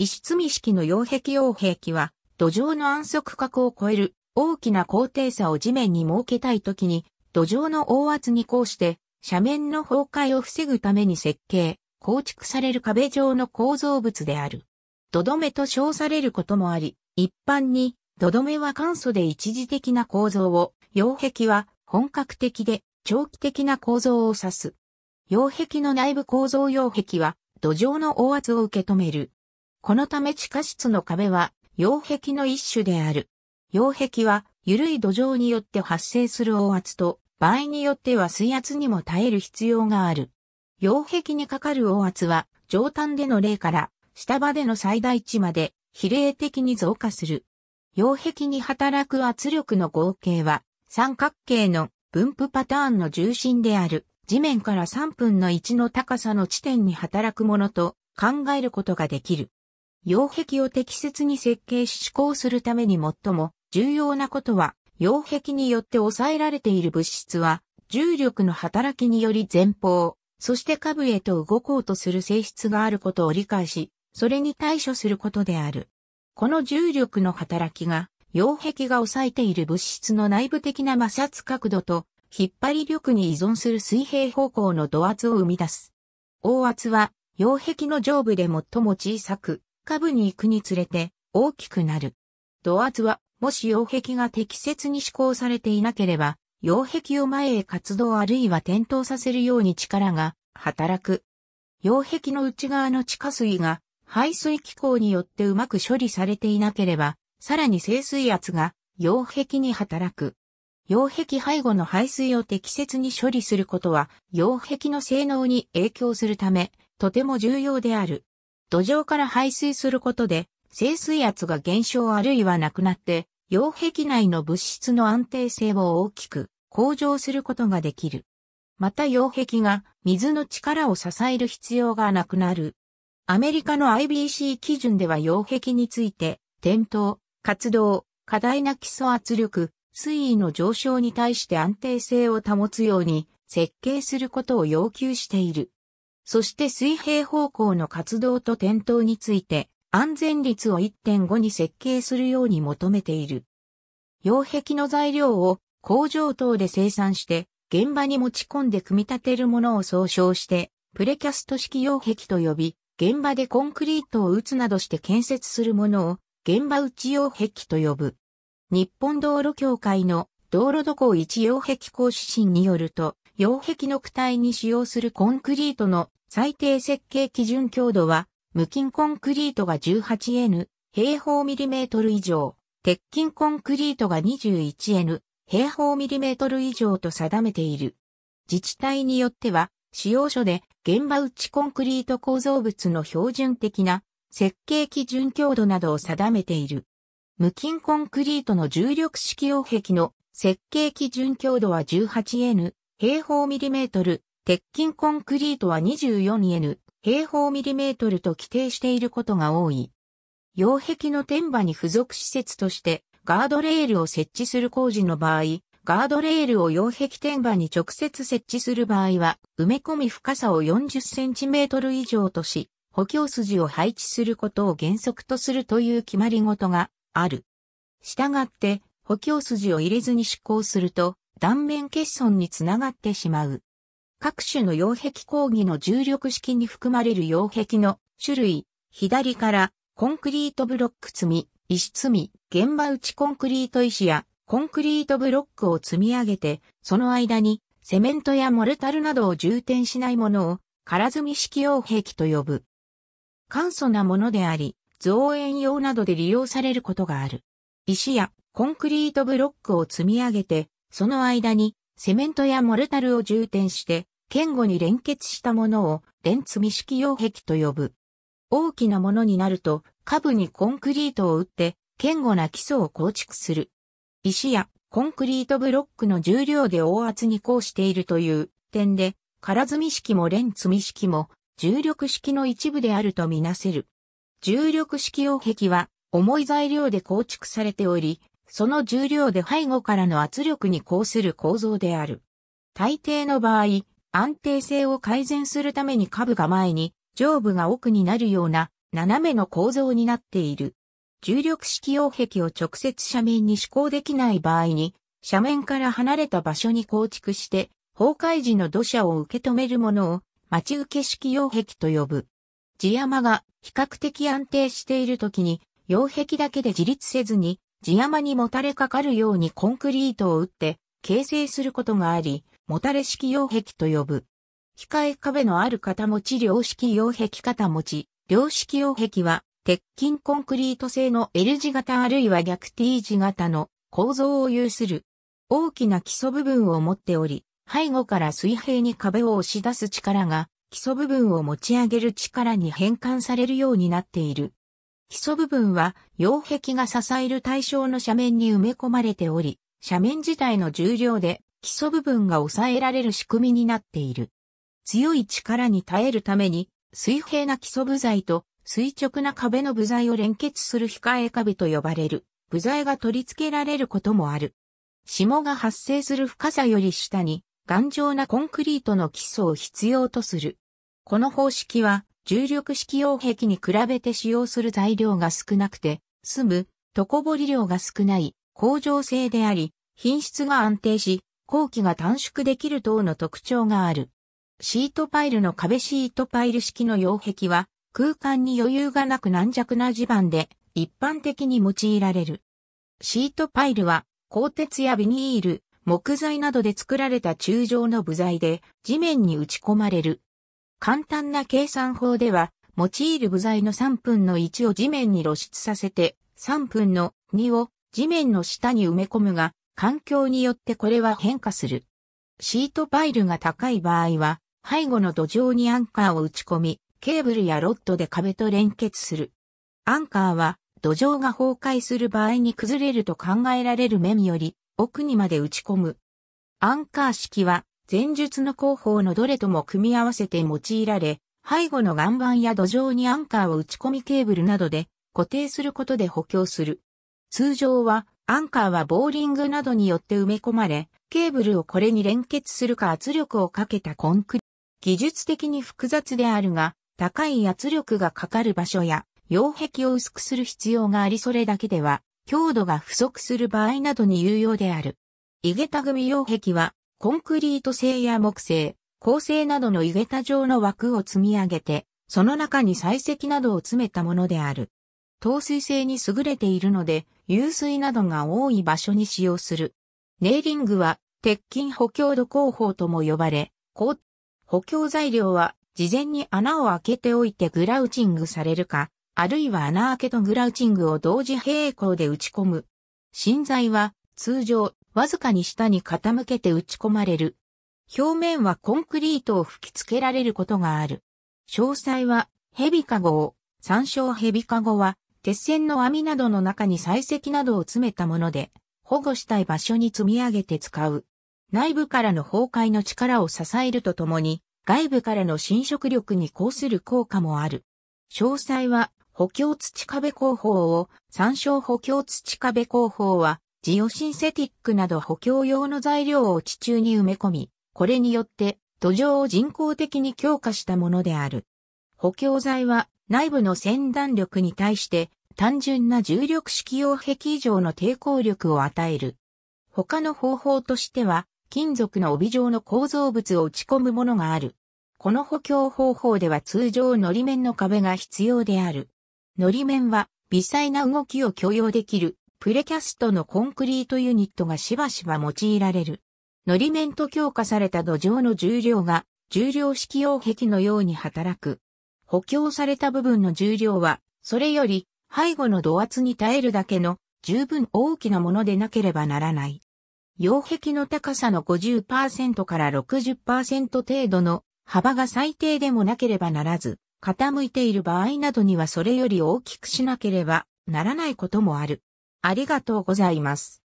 石積み式の擁壁擁壁は、土壌の安息角を超える大きな高低差を地面に設けたいときに、土壌の大圧にこうして、斜面の崩壊を防ぐために設計、構築される壁状の構造物である。土留めと称されることもあり、一般に、土留は簡素で一時的な構造を、擁壁は本格的で長期的な構造を指す。擁壁の内部構造擁壁は、土壌の大圧を受け止めるこのため地下室の壁は、溶壁の一種である。溶壁は、緩い土壌によって発生する大圧と、場合によっては水圧にも耐える必要がある。溶壁にかかる大圧は、上端での例から、下場での最大値まで、比例的に増加する。溶壁に働く圧力の合計は、三角形の分布パターンの重心である、地面から3分の1の高さの地点に働くものと考えることができる。擁壁を適切に設計し施行するために最も重要なことは、擁壁によって抑えられている物質は、重力の働きにより前方、そして下部へと動こうとする性質があることを理解し、それに対処することである。この重力の働きが、擁壁が抑えている物質の内部的な摩擦角度と、引っ張り力に依存する水平方向の度圧を生み出す。大圧は、擁壁の上部で最も小さく、下部に行くにつれて大きくなる。土圧は、もし擁壁が適切に施行されていなければ、擁壁を前へ活動あるいは転倒させるように力が働く。擁壁の内側の地下水が排水機構によってうまく処理されていなければ、さらに清水圧が擁壁に働く。擁壁背後の排水を適切に処理することは、擁壁の性能に影響するため、とても重要である。土壌から排水することで、静水圧が減少あるいはなくなって、溶壁内の物質の安定性を大きく向上することができる。また溶壁が水の力を支える必要がなくなる。アメリカの IBC 基準では溶壁について、転倒、活動、過大な基礎圧力、水位の上昇に対して安定性を保つように設計することを要求している。そして水平方向の活動と転倒について、安全率を1.5に設計するように求めている。溶壁の材料を工場等で生産して、現場に持ち込んで組み立てるものを総称して、プレキャスト式溶壁と呼び、現場でコンクリートを打つなどして建設するものを、現場打ち擁壁と呼ぶ。日本道路協会の道路土工一用壁工指針によると、擁壁の躯体に使用するコンクリートの最低設計基準強度は、無菌コンクリートが 18N 平方ミリメートル以上、鉄筋コンクリートが 21N 平方ミリメートル以上と定めている。自治体によっては、使用書で現場打ちコンクリート構造物の標準的な設計基準強度などを定めている。無菌コンクリートの重力式擁壁の設計基準強度は 18N 平方ミリメートル、鉄筋コンクリートは 24N 平方ミリメートルと規定していることが多い。擁壁の天場に付属施設としてガードレールを設置する工事の場合、ガードレールを擁壁天場に直接設置する場合は、埋め込み深さを40センチメートル以上とし、補強筋を配置することを原則とするという決まり事がある。したがって、補強筋を入れずに施行すると、断面欠損につながってしまう。各種の溶壁工技の重力式に含まれる溶壁の種類、左からコンクリートブロック積み、石積み、現場打ちコンクリート石やコンクリートブロックを積み上げて、その間にセメントやモルタルなどを充填しないものを空積み式溶壁と呼ぶ。簡素なものであり、造園用などで利用されることがある。石やコンクリートブロックを積み上げて、その間に、セメントやモルタルを充填して、堅固に連結したものを、連積み式擁壁と呼ぶ。大きなものになると、下部にコンクリートを打って、堅固な基礎を構築する。石やコンクリートブロックの重量で大圧に抗しているという点で、空積み式も連積み式も重力式の一部であるとみなせる。重力式用壁は重い材料で構築されており、その重量で背後からの圧力に抗する構造である。大抵の場合、安定性を改善するために下部が前に、上部が奥になるような斜めの構造になっている。重力式擁壁を直接斜面に施行できない場合に、斜面から離れた場所に構築して、崩壊時の土砂を受け止めるものを、待ち受け式擁壁と呼ぶ。地山が比較的安定している時に、擁壁だけで自立せずに、地山にもたれかかるようにコンクリートを打って形成することがあり、もたれ式擁壁と呼ぶ。控え壁のある型持ち両式擁壁型持ち、両式擁壁は、鉄筋コンクリート製の L 字型あるいは逆 T 字型の構造を有する。大きな基礎部分を持っており、背後から水平に壁を押し出す力が、基礎部分を持ち上げる力に変換されるようになっている。基礎部分は、擁壁が支える対象の斜面に埋め込まれており、斜面自体の重量で基礎部分が抑えられる仕組みになっている。強い力に耐えるために、水平な基礎部材と垂直な壁の部材を連結する控え壁と呼ばれる部材が取り付けられることもある。霜が発生する深さより下に頑丈なコンクリートの基礎を必要とする。この方式は重力式溶壁に比べて使用する材料が少なくて、住む、床彫り量が少ない、工場性であり、品質が安定し、工期が短縮できる等の特徴がある。シートパイルの壁シートパイル式の溶壁は、空間に余裕がなく軟弱な地盤で、一般的に用いられる。シートパイルは、鋼鉄やビニール、木材などで作られた柱状の部材で、地面に打ち込まれる。簡単な計算法では、用いる部材の3分の1を地面に露出させて、3分の2を地面の下に埋め込むが、環境によってこれは変化する。シートパイルが高い場合は、背後の土壌にアンカーを打ち込み、ケーブルやロッドで壁と連結する。アンカーは土壌が崩壊する場合に崩れると考えられる面より奥にまで打ち込む。アンカー式は前述の広報のどれとも組み合わせて用いられ、背後の岩盤や土壌にアンカーを打ち込みケーブルなどで固定することで補強する。通常は、アンカーはボーリングなどによって埋め込まれ、ケーブルをこれに連結するか圧力をかけたコンクリ。技術的に複雑であるが、高い圧力がかかる場所や、擁壁を薄くする必要がありそれだけでは、強度が不足する場合などに有用である。井桁組擁壁は、コンクリート製や木製、鋼製などのげた状の枠を積み上げて、その中に採石などを詰めたものである。透水性に優れているので、湧水などが多い場所に使用する。ネーリングは、鉄筋補強土工法とも呼ばれ、補強材料は、事前に穴を開けておいてグラウチングされるか、あるいは穴開けとグラウチングを同時並行で打ち込む。芯材は、通常、わずかに下に傾けて打ち込まれる。表面はコンクリートを吹き付けられることがある。詳細は、ヘビカゴを、山椒ヘビカゴは、鉄線の網などの中に採石などを詰めたもので、保護したい場所に積み上げて使う。内部からの崩壊の力を支えるとともに、外部からの侵食力に抗する効果もある。詳細は、補強土壁工法を、山椒補強土壁工法は、ジオシンセティックなど補強用の材料を地中に埋め込み、これによって土壌を人工的に強化したものである。補強材は内部の先弾力に対して単純な重力式用壁以上の抵抗力を与える。他の方法としては、金属の帯状の構造物を打ち込むものがある。この補強方法では通常のり面の壁が必要である。のり面は微細な動きを許容できるプレキャストのコンクリートユニットがしばしば用いられる。のり面と強化された土壌の重量が重量式溶壁のように働く。補強された部分の重量は、それより背後の土圧に耐えるだけの十分大きなものでなければならない。擁壁の高さの50%から60%程度の幅が最低でもなければならず、傾いている場合などにはそれより大きくしなければならないこともある。ありがとうございます。